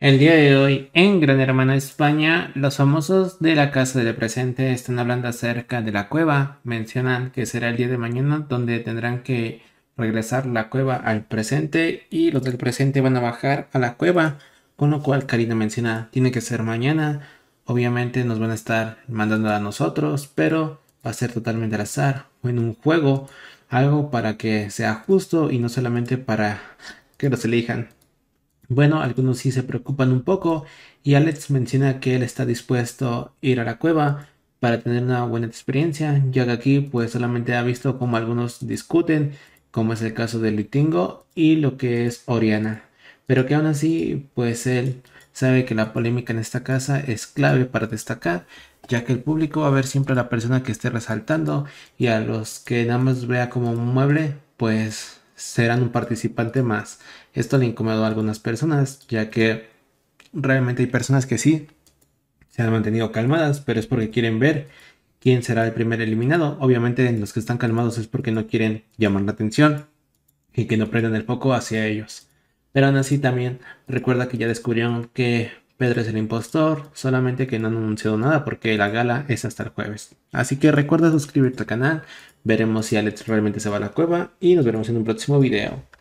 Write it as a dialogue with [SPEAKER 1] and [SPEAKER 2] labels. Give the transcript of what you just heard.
[SPEAKER 1] El día de hoy, en Gran Hermana España, los famosos de la Casa del Presente están hablando acerca de la cueva. Mencionan que será el día de mañana donde tendrán que regresar la cueva al presente y los del presente van a bajar a la cueva. Con lo cual Karina menciona, tiene que ser mañana. Obviamente nos van a estar mandando a nosotros, pero va a ser totalmente al azar o en un juego algo para que sea justo y no solamente para que los elijan. Bueno, algunos sí se preocupan un poco y Alex menciona que él está dispuesto a ir a la cueva para tener una buena experiencia, ya que aquí pues solamente ha visto como algunos discuten, como es el caso de Litingo y lo que es Oriana pero que aún así, pues él sabe que la polémica en esta casa es clave para destacar, ya que el público va a ver siempre a la persona que esté resaltando y a los que nada más vea como un mueble, pues serán un participante más. Esto le incomodó a algunas personas, ya que realmente hay personas que sí se han mantenido calmadas, pero es porque quieren ver quién será el primer eliminado. Obviamente los que están calmados es porque no quieren llamar la atención y que no prendan el foco hacia ellos. Pero aún así también recuerda que ya descubrieron que Pedro es el impostor, solamente que no han anunciado nada porque la gala es hasta el jueves. Así que recuerda suscribirte al canal, veremos si Alex realmente se va a la cueva y nos veremos en un próximo video.